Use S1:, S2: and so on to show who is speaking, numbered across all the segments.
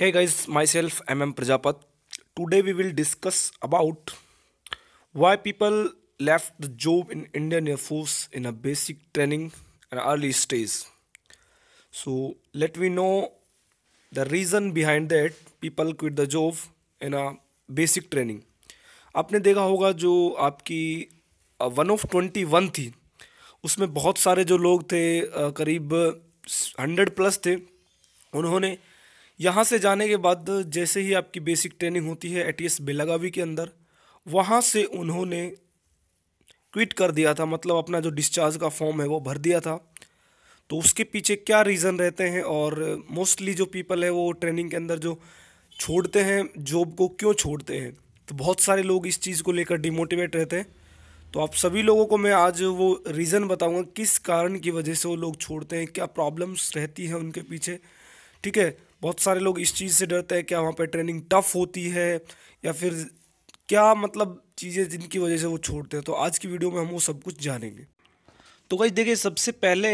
S1: hey guys myself mm prajapat today we will discuss about why people left the job in indian air force in a basic training and early stage so let me know the reason behind that people quit the job in a basic training आपने देखा होगा जो आपकी one of twenty one थी उसमें बहुत सारे जो लोग थे करीब हंड्रेड प्लस थे उन्होंने यहाँ से जाने के बाद जैसे ही आपकी बेसिक ट्रेनिंग होती है ए टी एस बेलागावी के अंदर वहाँ से उन्होंने क्विट कर दिया था मतलब अपना जो डिस्चार्ज का फॉर्म है वो भर दिया था तो उसके पीछे क्या रीज़न रहते हैं और मोस्टली जो पीपल है वो ट्रेनिंग के अंदर जो छोड़ते हैं जॉब को क्यों छोड़ते हैं तो बहुत सारे लोग इस चीज़ को लेकर डिमोटिवेट रहते हैं तो आप सभी लोगों को मैं आज वो रीज़न बताऊंगा किस कारण की वजह से वो लोग छोड़ते हैं क्या प्रॉब्लम्स रहती हैं उनके पीछे ठीक है बहुत सारे लोग इस चीज़ से डरते हैं क्या वहाँ पर ट्रेनिंग टफ होती है या फिर क्या मतलब चीज़ें जिनकी वजह से वो छोड़ते हैं तो आज की वीडियो में हम वो सब कुछ जानेंगे तो भाई देखिए सबसे पहले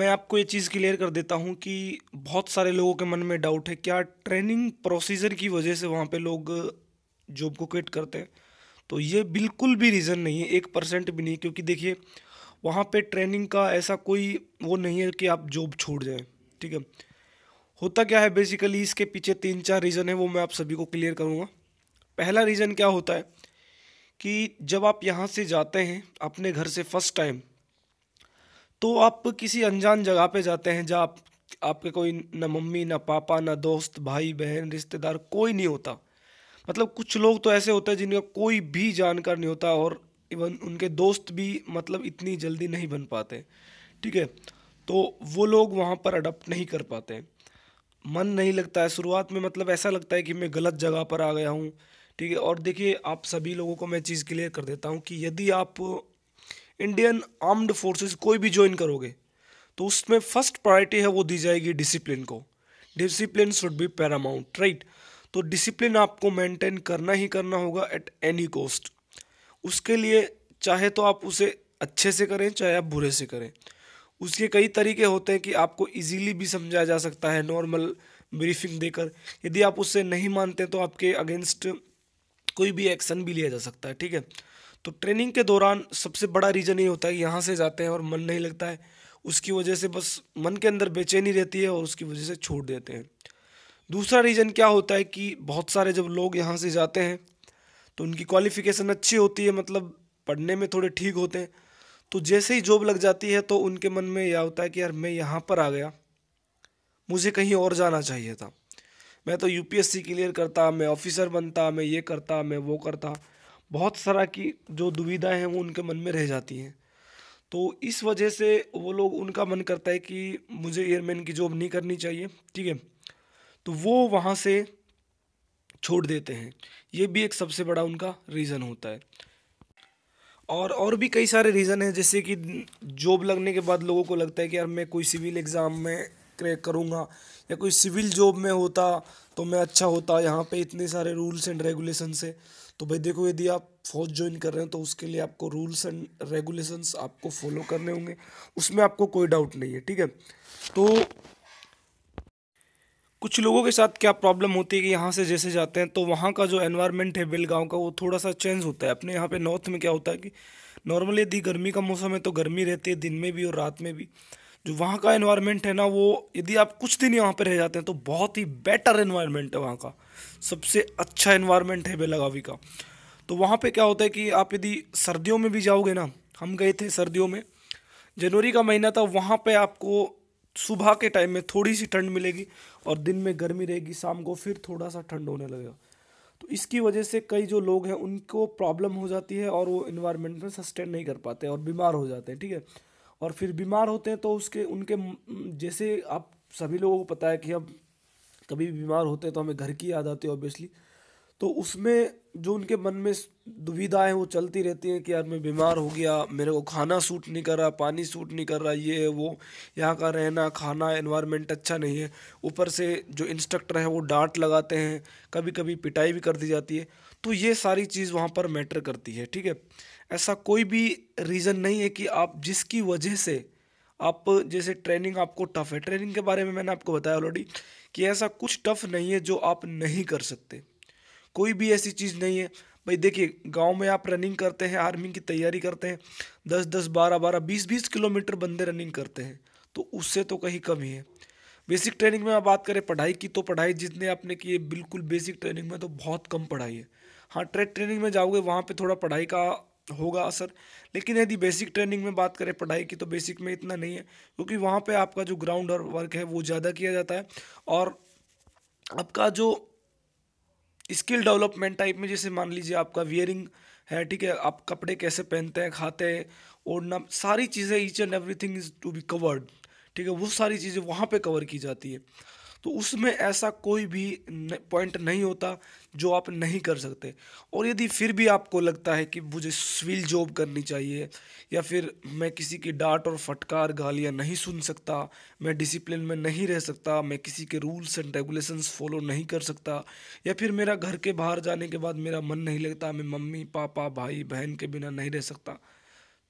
S1: मैं आपको ये चीज़ क्लियर कर देता हूँ कि बहुत सारे लोगों के मन में डाउट है क्या ट्रेनिंग प्रोसीजर की वजह से वहाँ पे लोग जॉब को क्विट करते हैं तो ये बिल्कुल भी रीज़न नहीं है एक परसेंट भी नहीं क्योंकि देखिए वहाँ पे ट्रेनिंग का ऐसा कोई वो नहीं है कि आप जॉब छोड़ जाएँ ठीक है होता क्या है बेसिकली इसके पीछे तीन चार रीज़न है वो मैं आप सभी को क्लियर करूँगा पहला रीज़न क्या होता है कि जब आप यहाँ से जाते हैं अपने घर से फर्स्ट टाइम तो आप किसी अनजान जगह पे जाते हैं जहाँ आप, आपके कोई ना मम्मी ना पापा ना दोस्त भाई बहन रिश्तेदार कोई नहीं होता मतलब कुछ लोग तो ऐसे होते हैं जिनका कोई भी जानकार नहीं होता और इवन उनके दोस्त भी मतलब इतनी जल्दी नहीं बन पाते ठीक है तो वो लोग वहाँ पर अडप्ट नहीं कर पाते मन नहीं लगता है शुरुआत में मतलब ऐसा लगता है कि मैं गलत जगह पर आ गया हूँ ठीक है और देखिए आप सभी लोगों को मैं चीज़ क्लियर कर देता हूँ कि यदि आप इंडियन आर्म्ड फोर्सेस कोई भी ज्वाइन करोगे तो उसमें फर्स्ट प्रायोरिटी है वो दी जाएगी डिसिप्लिन को discipline should be paramount right तो डिसिप्लिन आपको मेंटेन करना ही करना होगा एट एनी कॉस्ट उसके लिए चाहे तो आप उसे अच्छे से करें चाहे आप बुरे से करें उसके कई तरीके होते हैं कि आपको इजीली भी समझाया जा सकता है नॉर्मल ब्रीफिंग देकर यदि आप उससे नहीं मानते तो आपके अगेंस्ट कोई भी एक्शन भी लिया जा सकता है ठीक है तो ट्रेनिंग के दौरान सबसे बड़ा रीज़न ये होता है कि यहाँ से जाते हैं और मन नहीं लगता है उसकी वजह से बस मन के अंदर बेचैनी रहती है और उसकी वजह से छोड़ देते हैं दूसरा रीज़न क्या होता है कि बहुत सारे जब लोग यहाँ से जाते हैं तो उनकी क्वालिफ़िकेशन अच्छी होती है मतलब पढ़ने में थोड़े ठीक होते हैं तो जैसे ही जॉब लग जाती है तो उनके मन में यह होता है कि यार मैं यहाँ पर आ गया मुझे कहीं और जाना चाहिए था मैं तो यूपीएससी क्लियर करता मैं ऑफिसर बनता मैं ये करता मैं वो करता बहुत सारा की जो दुविधाएं हैं वो उनके मन में रह जाती हैं तो इस वजह से वो लोग उनका मन करता है कि मुझे एयरमैन की जॉब नहीं करनी चाहिए ठीक है तो वो वहाँ से छोड़ देते हैं ये भी एक सबसे बड़ा उनका रीज़न होता है और और भी कई सारे रीज़न हैं जैसे कि जॉब लगने के बाद लोगों को लगता है कि यार मैं कोई सिविल एग्ज़ाम में क्रैक करूँगा या कोई सिविल जॉब में होता तो मैं अच्छा होता यहाँ पे इतने सारे रूल्स एंड रेगुलेशंस है तो भाई देखो यदि आप फौज ज्वाइन कर रहे हैं तो उसके लिए आपको रूल्स एंड रेगुलेशंस आपको फॉलो करने होंगे उसमें आपको कोई डाउट नहीं है ठीक है तो कुछ लोगों के साथ क्या प्रॉब्लम होती है कि यहाँ से जैसे जाते हैं तो वहाँ का जो एनवायरनमेंट है बेलगांव का वो थोड़ा सा चेंज होता है अपने यहाँ पे नॉर्थ में क्या होता है कि नॉर्मली यदि गर्मी का मौसम है तो गर्मी रहती है दिन में भी और रात में भी जो वहाँ का एनवायरनमेंट है ना वो यदि आप कुछ दिन यहाँ पर रह जाते हैं तो बहुत ही बेटर इन्वायरमेंट है वहाँ का सबसे अच्छा इन्वायरमेंट है बेलगावी का तो वहाँ पर क्या होता है कि आप यदि सर्दियों में भी जाओगे ना हम गए थे सर्दियों में जनवरी का महीना था वहाँ पर आपको सुबह के टाइम में थोड़ी सी ठंड मिलेगी और दिन में गर्मी रहेगी शाम को फिर थोड़ा सा ठंड होने लगेगा तो इसकी वजह से कई जो लोग हैं उनको प्रॉब्लम हो जाती है और वो इन्वायरमेंट में सस्टेन नहीं कर पाते और बीमार हो जाते हैं ठीक है और फिर बीमार होते हैं तो उसके उनके जैसे आप सभी लोगों को पता है कि अब कभी भी बीमार होते हैं तो हमें घर की याद आती है ऑब्वियसली तो उसमें जो उनके मन में दुविधाएं वो चलती रहती हैं कि यार मैं बीमार हो गया मेरे को खाना सूट नहीं कर रहा पानी सूट नहीं कर रहा ये है वो यहाँ का रहना खाना एनवायरनमेंट अच्छा नहीं है ऊपर से जो इंस्ट्रक्टर हैं वो डांट लगाते हैं कभी कभी पिटाई भी कर दी जाती है तो ये सारी चीज़ वहाँ पर मैटर करती है ठीक है ऐसा कोई भी रीज़न नहीं है कि आप जिसकी वजह से आप जैसे ट्रेनिंग आपको टफ़ है ट्रेनिंग के बारे में मैंने आपको बताया ऑलरेडी कि ऐसा कुछ टफ़ नहीं है जो आप नहीं कर सकते कोई भी ऐसी चीज़ नहीं है भाई देखिए गांव में आप रनिंग करते हैं आर्मी की तैयारी करते हैं दस दस बारह बारह बीस बीस किलोमीटर बंदे रनिंग करते हैं तो उससे तो कहीं कम ही है बेसिक ट्रेनिंग में आप बात करें पढ़ाई की तो पढ़ाई जितने आपने की बिल्कुल बेसिक ट्रेनिंग में तो बहुत कम पढ़ाई है हाँ ट्रेड ट्रेनिंग में जाओगे वहाँ पर थोड़ा पढ़ाई का होगा असर लेकिन यदि बेसिक ट्रेनिंग में बात करें पढ़ाई की तो बेसिक में इतना नहीं है क्योंकि वहाँ पे आपका जो ग्राउंड और वर्क है वो ज़्यादा किया जाता है और आपका जो स्किल डेवलपमेंट टाइप में जैसे मान लीजिए आपका वियरिंग है ठीक है आप कपड़े कैसे पहनते हैं खाते हैं ओढ़ना सारी चीज़ें each and everything is to be covered ठीक है वो सारी चीज़ें वहाँ पे कवर की जाती है तो उसमें ऐसा कोई भी पॉइंट नहीं होता जो आप नहीं कर सकते और यदि फिर भी आपको लगता है कि मुझे स्विल जॉब करनी चाहिए या फिर मैं किसी की डांट और फटकार गालियाँ नहीं सुन सकता मैं डिसिप्लिन में नहीं रह सकता मैं किसी के रूल्स एंड रेगुलेशंस फॉलो नहीं कर सकता या फिर मेरा घर के बाहर जाने के बाद मेरा मन नहीं लगता मैं मम्मी पापा भाई बहन के बिना नहीं रह सकता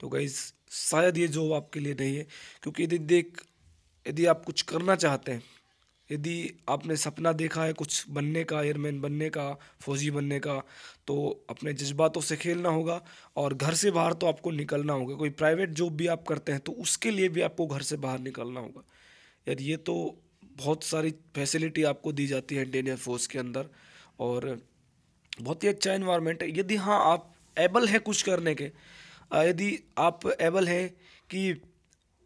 S1: तो गई शायद ये जॉब आपके लिए नहीं है क्योंकि यदि देख यदि आप कुछ करना चाहते हैं यदि आपने सपना देखा है कुछ बनने का एयरमैन बनने का फौजी बनने का तो अपने जज्बातों से खेलना होगा और घर से बाहर तो आपको निकलना होगा कोई प्राइवेट जॉब भी आप करते हैं तो उसके लिए भी आपको घर से बाहर निकलना होगा यार ये तो बहुत सारी फैसिलिटी आपको दी जाती है इंडियन एयरफोर्स के अंदर और बहुत ही अच्छा इन्वायरमेंट है यदि हाँ आप एबल हैं कुछ करने के यदि आप एबल हैं कि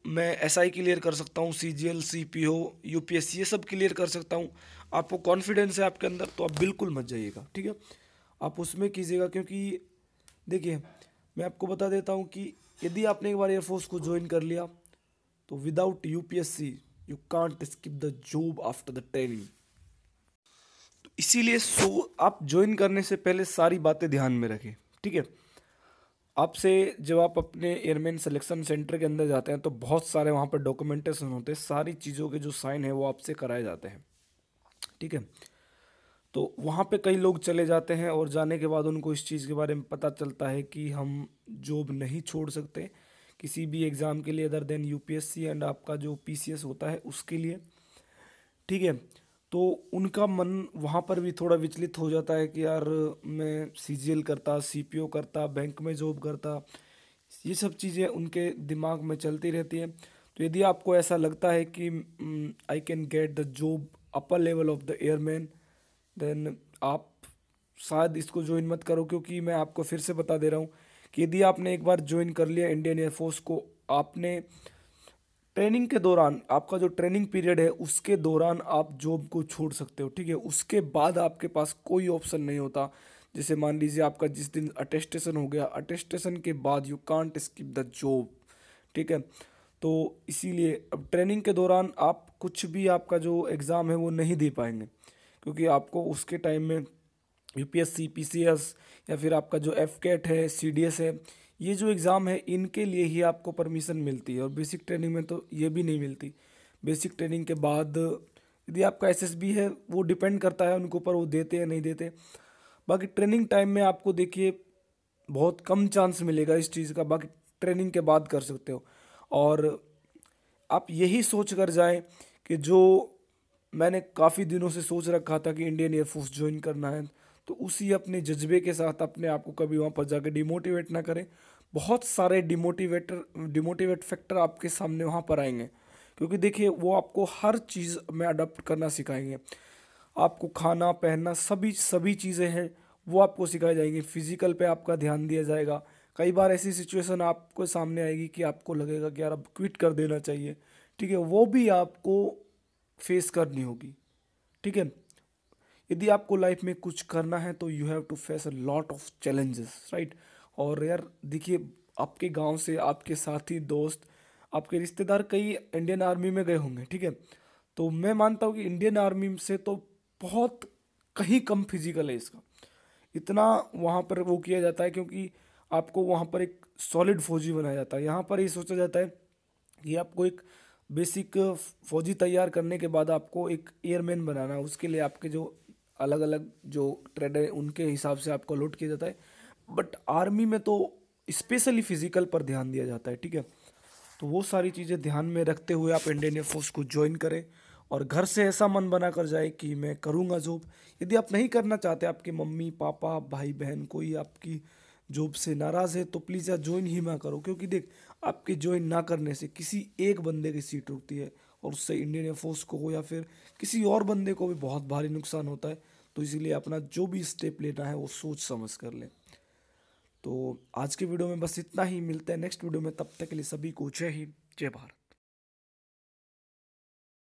S1: मैं एस आई क्लियर कर सकता हूँ C G L C P O U P S C ये सब क्लियर कर सकता हूँ आपको कॉन्फिडेंस है आपके अंदर तो आप बिल्कुल मत जाइएगा ठीक है आप उसमें कीजिएगा क्योंकि देखिए मैं आपको बता देता हूँ कि यदि आपने एक बार एयरफोर्स को ज्वाइन कर लिया तो without U P S C you can't skip the job after the training तो इसीलिए सो आप ज्वाइन करने से पहले सारी बातें ध्यान में रखें ठीक है आपसे जब आप अपने एयरमैन सिलेक्शन सेंटर के अंदर जाते हैं तो बहुत सारे वहाँ पर डॉक्यूमेंटेशन होते हैं सारी चीज़ों के जो साइन है वो आपसे कराए जाते हैं ठीक है तो वहाँ पे कई लोग चले जाते हैं और जाने के बाद उनको इस चीज़ के बारे में पता चलता है कि हम जॉब नहीं छोड़ सकते किसी भी एग्ज़ाम के लिए अदर देन यूपीएससी एंड आपका जो पीसीएस होता है उसके लिए ठीक है तो उनका मन वहाँ पर भी थोड़ा विचलित हो जाता है कि यार मैं सी करता सी करता बैंक में जॉब करता ये सब चीज़ें उनके दिमाग में चलती रहती हैं तो यदि आपको ऐसा लगता है कि I can get the job upper level of the airman then आप शायद इसको ज्वाइन मत करो क्योंकि मैं आपको फिर से बता दे रहा हूँ कि यदि आपने एक बार ज्वाइन कर लिया इंडियन एयरफोर्स को आपने ट्रेनिंग के दौरान आपका जो ट्रेनिंग पीरियड है उसके दौरान आप जॉब को छोड़ सकते हो ठीक है उसके बाद आपके पास कोई ऑप्शन नहीं होता जैसे मान लीजिए आपका जिस दिन अटेस्टेशन हो गया अटेस्टेशन के बाद you can't skip the job ठीक है तो इसीलिए अब ट्रेनिंग के दौरान आप कुछ भी आपका जो एग्ज़ाम है वो नहीं दे पाएंगे क्योंकि आपको उसके टाइम में यू पी एस या फिर आपका जो एफ है सी डी एस है ये जो एग्ज़ाम है इनके लिए ही आपको परमिशन मिलती है और बेसिक ट्रेनिंग में तो ये भी नहीं मिलती बेसिक ट्रेनिंग के बाद यदि आपका एस है वो डिपेंड करता है उनके ऊपर वो देते या नहीं देते बाकी ट्रेनिंग टाइम में आपको देखिए बहुत कम चांस मिलेगा इस चीज़ का बाकी ट्रेनिंग के बाद कर सकते हो और आप यही सोच कर जाएं कि जो मैंने काफ़ी दिनों से सोच रखा था कि इंडियन एयरफोर्स ज्वाइन करना है तो उसी अपने जज्बे के साथ अपने आप को कभी वहाँ पर जाकर डिमोटिवेट ना करें बहुत सारे डिमोटिवेटर डिमोटिवेट फैक्टर आपके सामने वहाँ पर आएंगे क्योंकि देखिए वो आपको हर चीज़ में अडप्ट करना सिखाएंगे आपको खाना पहनना सभी सभी चीज़ें हैं वो आपको सिखाई जाएंगी फिजिकल पे आपका ध्यान दिया जाएगा कई बार ऐसी सिचुएशन आपको सामने आएगी कि आपको लगेगा कि यार अब क्विट कर देना चाहिए ठीक है वो भी आपको फेस करनी होगी ठीक है यदि आपको लाइफ में कुछ करना है तो you have to face a lot of challenges right और यार देखिए आपके गांव से आपके साथी दोस्त आपके रिश्तेदार कई इंडियन आर्मी में गए होंगे ठीक है तो मैं मानता हूँ कि इंडियन आर्मी से तो बहुत कहीं कम फिजिकल है इसका इतना वहाँ पर वो किया जाता है क्योंकि आपको वहाँ पर एक सॉलिड फौजी बनाया जाता है यहाँ पर ये सोचा जाता है कि आपको एक बेसिक फौजी तैयार करने के बाद आपको एक एयरमैन बनाना है उसके लिए आपके जो अलग अलग जो ट्रेड है उनके हिसाब से आपको अलॉट किया जाता है बट आर्मी में तो स्पेशली फिजिकल पर ध्यान दिया जाता है ठीक है तो वो सारी चीज़ें ध्यान में रखते हुए आप इंडियन एयरफोर्स को ज्वाइन करें और घर से ऐसा मन बना कर जाए कि मैं करूँगा जॉब यदि आप नहीं करना चाहते आपके मम्मी पापा भाई बहन कोई आपकी जॉब से नाराज़ है तो प्लीज़ आप ज्वाइन ही ना करो क्योंकि देख आपके ज्वाइन ना करने से किसी एक बंदे की सीट रुकती है और उससे इंडियन एयरफोर्स को हो या फिर किसी और बंदे को भी बहुत भारी नुकसान होता है तो इसीलिए अपना जो भी स्टेप लेना है वो सोच समझ कर लें तो आज के वीडियो में बस इतना ही मिलता है नेक्स्ट वीडियो में तब तक के लिए सभी को जय हिंद जय भारत